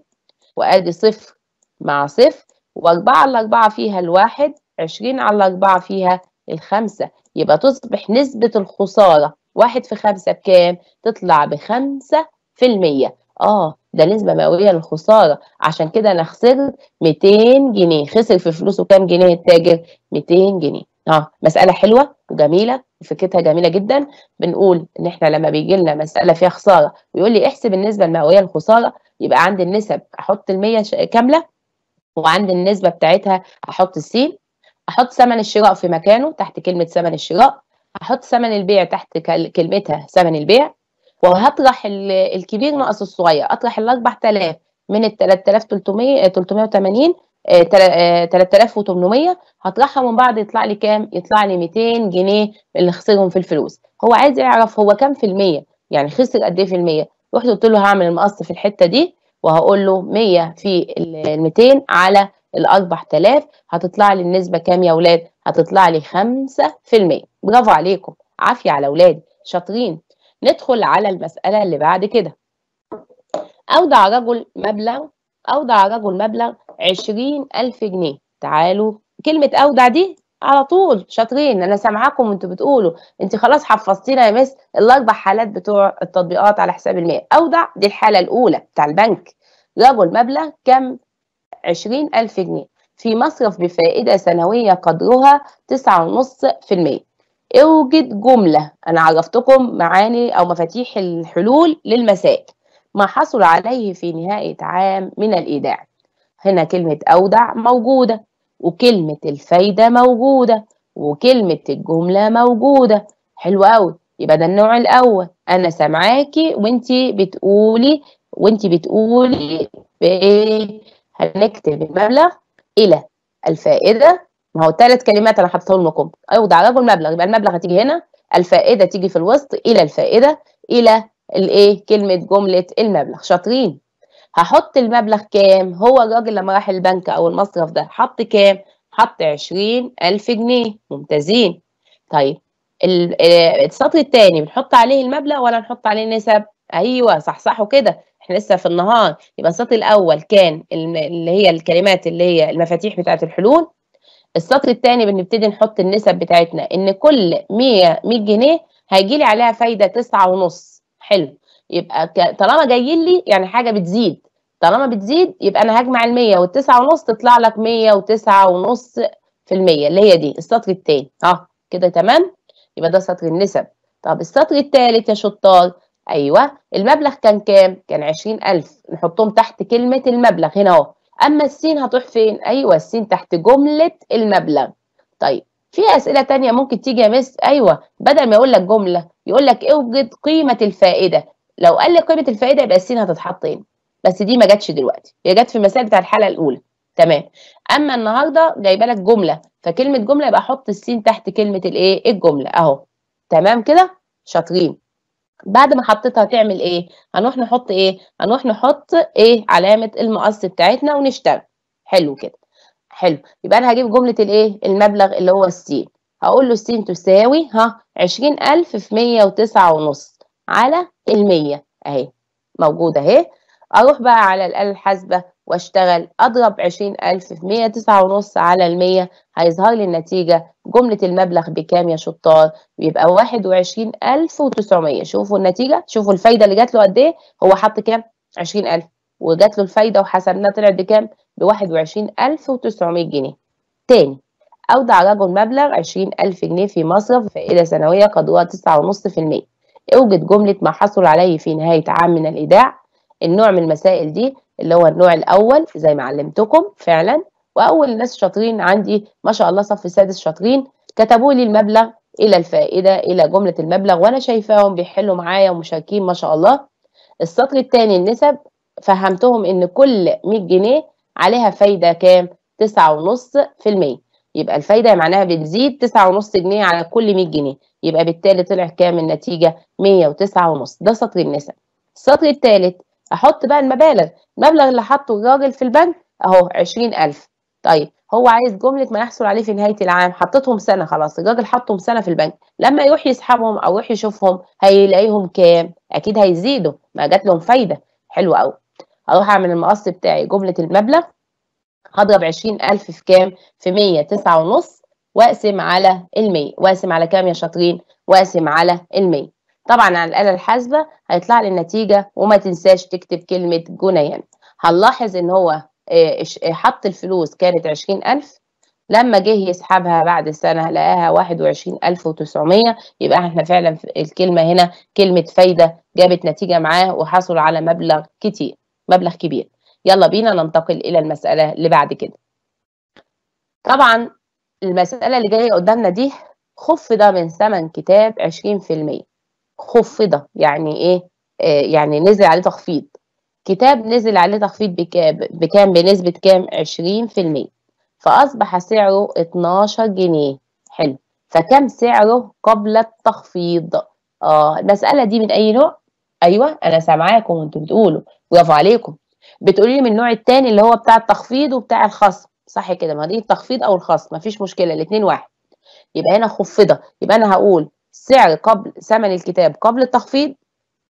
وادي صفر مع صفر واربعة على اربعة فيها الواحد عشرين على اربعة فيها الخمسة يبقى تصبح نسبة الخسارة واحد في خمسة بكام؟ تطلع بخمسة في المية اه ده نسبه مئويه للخساره عشان كده انا خسرت 200 جنيه خسر في فلوسه كام جنيه التاجر 200 جنيه اه مساله حلوه وجميله وفكرتها جميله جدا بنقول ان احنا لما بيجي لنا مساله فيها خساره ويقول لي احسب النسبه المئويه للخساره يبقى عندي النسب احط المية كامله وعندي النسبه بتاعتها احط السين احط ثمن الشراء في مكانه تحت كلمه ثمن الشراء احط ثمن البيع تحت كلمتها ثمن البيع وهطرح الكبير ناقص الصغير اطرح ال 4000 من ال 3300 380 3800 هطرحها من بعد يطلع لي كام؟ يطلع لي 200 جنيه اللي خسرهم في الفلوس، هو عايز يعرف هو كام في المية؟ يعني خسر قد ايه في المية؟ رحت قلت له هعمل المقص في الحتة دي وهقول له 100 في ال 200 على ال 4000 هتطلع لي النسبة كام يا ولاد؟ هتطلع لي 5% برافو عليكم، عافية على ولادي، شاطرين ندخل على المسألة اللي بعد كده أودع رجل مبلغ أودع رجل مبلغ عشرين ألف جنيه تعالوا كلمة أودع دي على طول شاطرين أنا سامعاكم وأنتوا بتقولوا أنت خلاص حفظتينا يا مس الأربع حالات بتوع التطبيقات على حساب المال أودع دي الحالة الأولى بتاع البنك رجل مبلغ كم عشرين ألف جنيه في مصرف بفائدة سنوية قدرها تسعة ونص في المية اوجد جملة أنا عرفتكم معاني أو مفاتيح الحلول للمسائل ما حصل عليه في نهاية عام من الإيداع هنا كلمة أودع موجودة وكلمة الفايدة موجودة وكلمة الجملة موجودة حلو قوي يبقى ده النوع الأول أنا سامعاكي وأنتي بتقولي وأنتي بتقولي هنكتب المبلغ إلى الفائدة ما هو ثلاث كلمات انا حطيتهم لكم اوضع أيوة، على المبلغ يبقى المبلغ هتيجي هنا الفائده تيجي في الوسط الى الفائده الى الايه كلمه جمله المبلغ شاطرين هحط المبلغ كام هو الراجل لما راح البنك او المصرف ده حط كام حط 20000 جنيه ممتازين طيب آه، السطر الثاني بنحط عليه المبلغ ولا نحط عليه نسب ايوه صحصحوا كده احنا لسه في النهار يبقى السطر الاول كان اللي هي الكلمات اللي هي المفاتيح بتاعه الحلول السطر الثاني بنبتدي نحط النسب بتاعتنا ان كل 100 100 جنيه هيجي لي عليها فايده ونص حلو يبقى طالما جايين لي يعني حاجه بتزيد طالما بتزيد يبقى انا هجمع ال100 وال 9 ونص تطلع لك 109 ونص في المية اللي هي دي السطر الثاني اه كده تمام يبقى ده سطر النسب طب السطر الثالث يا شطار ايوه المبلغ كان كام كان 20000 نحطهم تحت كلمه المبلغ هنا اهو اما السين هتروح فين ايوه السين تحت جمله المبلغ طيب في اسئله تانية ممكن تيجي يا مس ايوه بدل ما يقول لك جمله يقول لك اوجد قيمه الفائده لو قال لك قيمه الفائده يبقى السين هتتحط هنا بس دي ما جاتش دلوقتي هي جت في المسائل بتاع الحلقه الاولى تمام اما النهارده جايبه لك جمله فكلمه جمله يبقى احط السين تحت كلمه الايه الجمله اهو تمام كده شاطرين بعد ما حطيتها تعمل ايه هنروح نحط ايه هنروح نحط ايه علامه المقص بتاعتنا ونشتغل حلو كده حلو يبقى انا هجيب جمله الايه المبلغ اللي هو السين هقول له السين تساوي ها 20000 في 109 ونص على ال 100 اهي موجوده اهي اروح بقى على الاله الحاسبه واشتغل اضرب عشرين ألف في مية تسعة ونص على المية هيظهر لي النتيجة جملة المبلغ بكام يا شطار يبقى واحد وعشرين ألف وتسعمية شوفوا النتيجة شوفوا الفايدة اللي جات له قد إيه هو حط كام عشرين ألف وجات له الفايدة وحسبناها طلعت بكام بواحد وعشرين ألف وتسعمية جنيه تاني أودع رجل مبلغ عشرين ألف جنيه في مصرف فائدة سنوية قدرها تسعة ونص في المية اوجد جملة ما حصل عليه في نهاية عام من الإيداع النوع من المسائل دي اللي هو النوع الاول زي ما علمتكم فعلا واول ناس شاطرين عندي ما شاء الله صف سادس شاطرين كتبوا لي المبلغ الى الفائده الى جمله المبلغ وانا شايفاهم بيحلوا معايا ومشاركين ما شاء الله السطر الثاني النسب فهمتهم ان كل 100 جنيه عليها فايده كام 9.5% يبقى الفايده معناها بتزيد 9.5 جنيه على كل 100 جنيه يبقى بالتالي طلع كام النتيجه 109.5 ده سطر النسب السطر الثالث احط بقى المبالغ المبلغ اللي حطه الراجل في البنك اهو 20000 طيب هو عايز جمله ما يحصل عليه في نهايه العام حطيتهم سنه خلاص الراجل حطهم سنه في البنك لما يروح يسحبهم او يروح يشوفهم هيلاقيهم كام اكيد هيزيدوا ما جات لهم فايده حلو قوي هروح اعمل المقص بتاعي جمله المبلغ هضرب 20000 في كام في 109 ونص واقسم على ال 100 واقسم على كام يا شاطرين واقسم على ال 100 طبعا على الآلة الحاسبة هيطلع لي النتيجة وما تنساش تكتب كلمة جنيان هنلاحظ إن هو آه، آه، حط الفلوس كانت عشرين ألف لما جه يسحبها بعد سنة لقاها واحد وعشرين ألف وتسعمية يبقى احنا فعلا الكلمة هنا كلمة فايدة جابت نتيجة معاه وحصل على مبلغ كتير مبلغ كبير يلا بينا ننتقل إلى المسألة اللي بعد كده طبعا المسألة اللي جاية قدامنا دي خفض من ثمن كتاب عشرين في المية خفض يعني ايه آه، يعني نزل عليه تخفيض كتاب نزل عليه تخفيض بكام بنسبة كام 20% فأصبح سعره 12 جنيه حلو فكم سعره قبل التخفيض اه المسألة دي من أي نوع أيوه أنا سامعاكم وأنتوا بتقولوا برافو عليكم بتقولي لي من النوع التاني اللي هو بتاع التخفيض وبتاع الخصم صح كده ما دي التخفيض أو الخصم مفيش مشكلة الاتنين واحد يبقى هنا خفضة يبقى أنا هقول سعر قبل ثمن الكتاب قبل التخفيض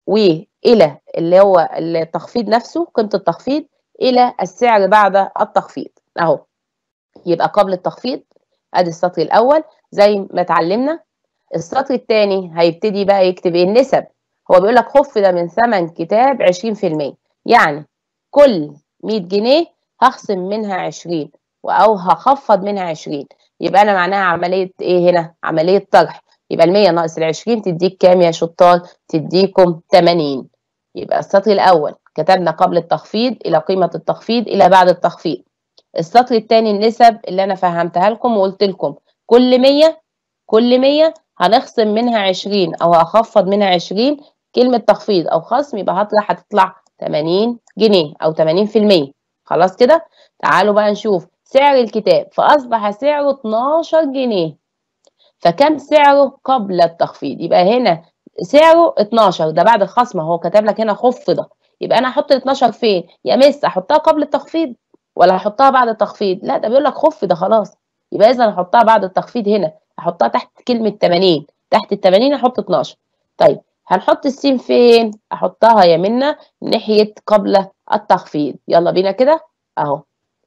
والى اللي هو التخفيض نفسه قيمه التخفيض الى السعر بعد التخفيض اهو يبقى قبل التخفيض ادي السطر الاول زي ما اتعلمنا السطر الثاني هيبتدي بقى يكتب ايه النسب هو بيقول لك خفض من ثمن كتاب 20% يعني كل 100 جنيه هخصم منها 20 او هخفض منها 20 يبقى انا معناها عمليه ايه هنا عمليه طرح يبقى المية ناقص العشرين تديك كام يا شطار؟ تديكم تمانين يبقى السطر الأول كتبنا قبل التخفيض إلى قيمة التخفيض إلى بعد التخفيض السطر الثاني النسب اللي أنا فهمتها لكم وقلت لكم كل مية كل مية هنخصم منها عشرين أو هخفض منها عشرين كلمة تخفيض أو خصم يبقى هطلع هتطلع تمانين جنيه أو تمانين في المية خلاص كده؟ تعالوا بقى نشوف سعر الكتاب فأصبح سعره 12 جنيه فكم سعره قبل التخفيض يبقى هنا سعره 12 ده بعد الخصم هو كتب لك هنا خفض يبقى انا هحط ال 12 فين يا مس احطها قبل التخفيض ولا احطها بعد التخفيض لا ده بيقول لك خفض خلاص يبقى اذا هحطها بعد التخفيض هنا احطها تحت كلمه 80 تحت ال 80 احط 12 طيب هنحط السين فين احطها يا منى ناحيه قبل التخفيض يلا بينا كده اهو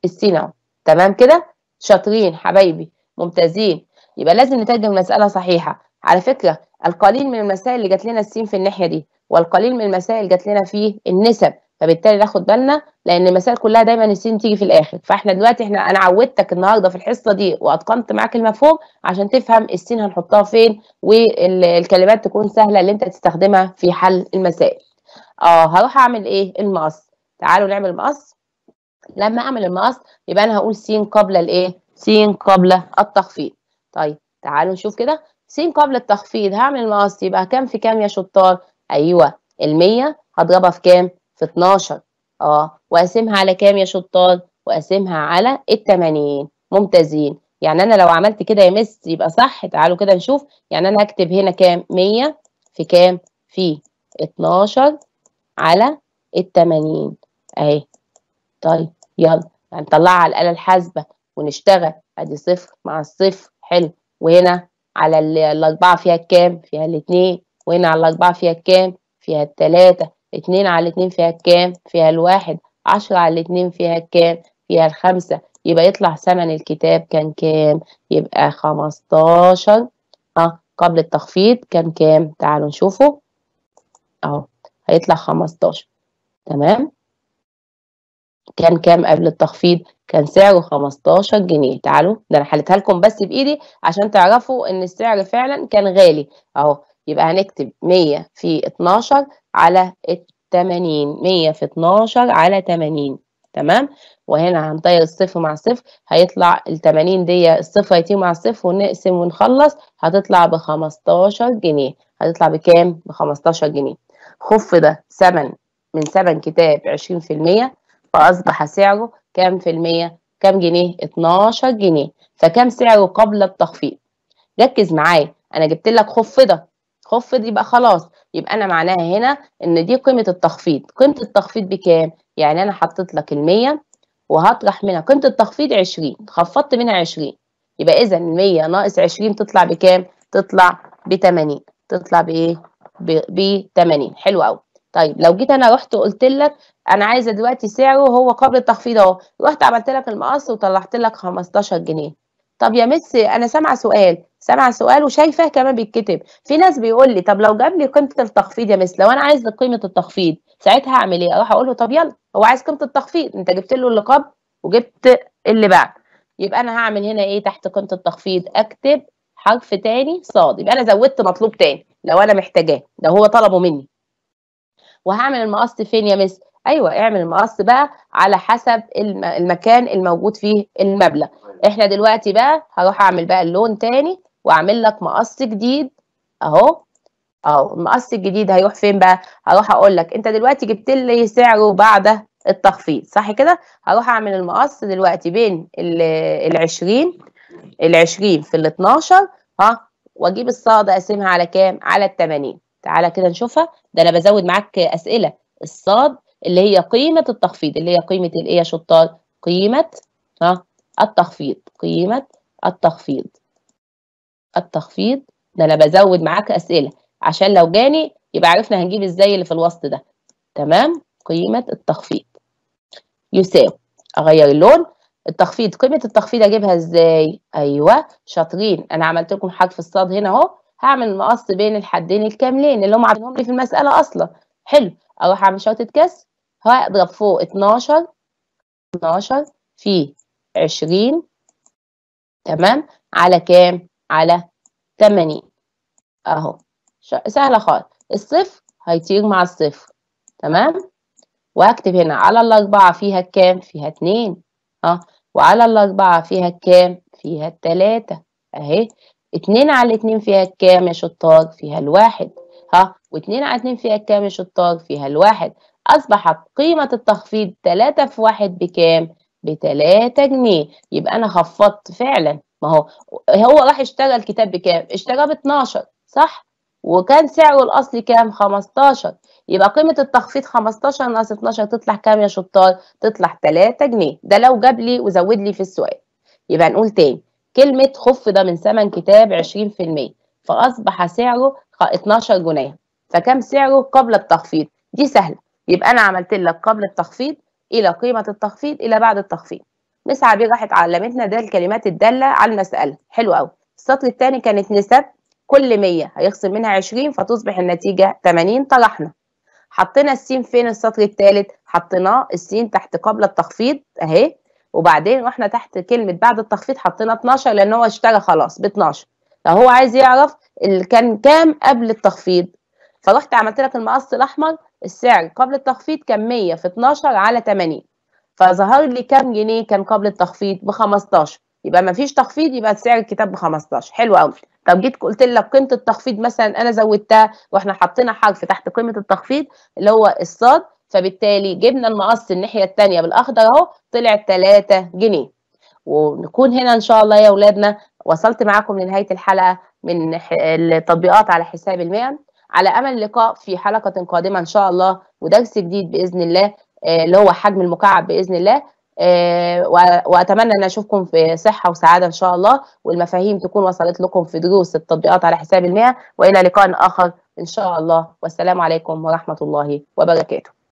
السين اهو تمام كده شاطرين حبايبي ممتازين يبقى لازم نترجم المساله صحيحه على فكره القليل من المسائل اللي جات لنا السين في الناحيه دي والقليل من المسائل جات لنا في النسب فبالتالي ناخد بالنا لان المسائل كلها دايما السين تيجي في الاخر فاحنا دلوقتي احنا انا عودتك النهارده في الحصه دي واتقنت معاك المفهوم عشان تفهم السين هنحطها فين والكلمات تكون سهله اللي انت تستخدمها في حل المسائل اه هروح اعمل ايه المقص تعالوا نعمل المقص لما اعمل المقص يبقى انا هقول س قبل الايه سين قبل التخفيض طيب تعالوا نشوف كده س قبل التخفيض هعمل المقص يبقى كام في كام يا شطار ايوه ال100 هضربها في كام في 12 اه واقسمها على كام يا شطار واقسمها على ال80 ممتازين يعني انا لو عملت كده يا مس يبقى صح تعالوا كده نشوف يعني انا هكتب هنا كام 100 في كام في 12 على ال80 اهي طيب يلا يعني نطلعها على الاله الحاسبه ونشتغل ادي صفر مع الصفر حلو وهنا على الأربعة فيها كام فيها الاتنين وهنا على الأربعة فيها كام فيها التلاتة اتنين على اتنين فيها كام فيها الواحد عشرة على اتنين فيها كام فيها الخمسة يبقى يطلع ثمن الكتاب كان كام يبقى خمستاشر اه قبل التخفيض كان كام تعالوا نشوفه اهو هيطلع خمستاشر تمام كان كام قبل التخفيض كان سعره 15 جنيه تعالوا ده انا حلتها لكم بس بايدي عشان تعرفوا ان السعر فعلا كان غالي اهو يبقى هنكتب 100 في 12 على 80 100 في 12 على 80 تمام وهنا هنطير الصفر مع الصفر هيطلع ال 80 دي الصفر هيطير مع الصفر ونقسم ونخلص هتطلع ب 15 جنيه هتطلع بكام؟ ب 15 جنيه خف ده ثمن من ثمن كتاب 20% فأصبح سعره كام في المية كام جنيه 12 جنيه فكم سعره قبل التخفيض ركز معايا انا جبت لك خفضه خفض يبقى خلاص يبقى انا معناها هنا ان دي قيمه التخفيض قيمه التخفيض بكام يعني انا حطيت لك المية وهطرح منها قيمه التخفيض 20 خفضت منها 20 يبقى اذا ال100 ناقص 20 تطلع بكام تطلع ب 80 تطلع بايه ب 80 حلو أوي. طيب لو جيت انا رحت وقلت لك انا عايزه دلوقتي سعره هو قبل التخفيض اهو رحت عملت لك المقص وطلعت لك 15 جنيه طب يا مس انا سامعه سؤال سامعه سؤال وشايفاه كمان بيتكتب في ناس بيقول لي طب لو جاب لي قيمه التخفيض يا مس لو انا عايز قيمه التخفيض ساعتها اعمل ايه اروح اقول له طب يلا هو عايز قيمه التخفيض انت جبت له اللي قبل وجبت اللي بعد يبقى انا هعمل هنا ايه تحت قيمه التخفيض اكتب حرف تاني صاد يبقى انا زودت مطلوب تاني لو انا محتاجاه لو هو طلبه مني وهعمل المقص فين يا مس ايوه اعمل المقص بقى على حسب المكان الموجود فيه المبلغ احنا دلوقتي بقى هروح اعمل بقى اللون تاني واعمل لك مقص جديد اهو اهو المقص الجديد هيروح فين بقى هروح اقول لك انت دلوقتي جبت لي سعره بعد التخفيض صح كده هروح اعمل المقص دلوقتي بين ال 20 ال 20 في ال 12 ها واجيب الصاده اقسمها على كام على ال 80 تعالى كده نشوفها ده انا بزود معاك اسئله الصاد اللي هي قيمه التخفيض اللي هي قيمه الايه يا شطار قيمه ها التخفيض قيمه التخفيض التخفيض ده انا بزود معاك اسئله عشان لو جاني يبقى عرفنا هنجيب ازاي اللي في الوسط ده تمام قيمه التخفيض يساوي اغير اللون التخفيض قيمه التخفيض اجيبها ازاي ايوه شاطرين انا عملت لكم حرف الصاد هنا اهو هعمل مقص بين الحدين الكاملين اللي هم عاملينهم لي في المساله اصلا حلو اروح اعمل شوطة كسر هضرب فوق 12 12 في 20 تمام على كام على 80 اهو سهله خالص الصفر هيطير مع الصفر تمام وأكتب هنا على الأربعة فيها كام؟ فيها اتنين اه وعلى الأربعة فيها كام؟ فيها التلاتة أهي اتنين على اتنين فيها كام يا شطار فيها الواحد ها واتنين على اتنين فيها كام يا شطار فيها الواحد أصبحت قيمة التخفيض تلاتة في واحد بكام بتلاتة جنيه يبقى أنا خفضت فعلا ما هو هو راح اشترى الكتاب بكام اشتراه ب 12 صح وكان سعره الأصلي كام 15 يبقى قيمة التخفيض 15 ناقص 12 تطلع كام يا شطار تطلع 3 جنيه ده لو جاب لي وزود لي في السؤال يبقى نقول تاني كلمة خفض من ثمن كتاب 20% فأصبح سعره 12 جنيه فكم سعره قبل التخفيض دي سهلة يبقى أنا عملت لك قبل التخفيض إلى قيمة التخفيض إلى بعد التخفيض مس عبير راحت علمتنا ده الكلمات الدالة على المسألة حلو قوي السطر الثاني كانت نسب كل 100 هيخصم منها 20 فتصبح النتيجة 80 طرحنا حطينا السين فين السطر الثالث حطيناه السين تحت قبل التخفيض اهي وبعدين واحنا تحت كلمه بعد التخفيض حطينا 12 لان هو اشترى خلاص ب 12 فهو عايز يعرف اللي كان كام قبل التخفيض فرحت عملت لك المقص الاحمر السعر قبل التخفيض كان 100 في 12 على 80 فظهر لي كام جنيه كان قبل التخفيض ب 15 يبقى ما فيش تخفيض يبقى سعر الكتاب ب 15 حلو قوي طب جيت قلت لك قيمه التخفيض مثلا انا زودتها واحنا حطينا حرف تحت قيمه التخفيض اللي هو الصاد فبالتالي جبنا المقص الناحيه الثانيه بالاخضر اهو طلع 3 جنيه ونكون هنا ان شاء الله يا اولادنا وصلت معاكم لنهايه الحلقه من التطبيقات على حساب المهن على امل اللقاء في حلقه قادمه ان شاء الله ودرس جديد باذن الله آه، اللي هو حجم المكعب باذن الله آه، واتمنى ان اشوفكم في صحه وسعاده ان شاء الله والمفاهيم تكون وصلت لكم في دروس التطبيقات على حساب المهن والى لقاء اخر ان شاء الله والسلام عليكم ورحمه الله وبركاته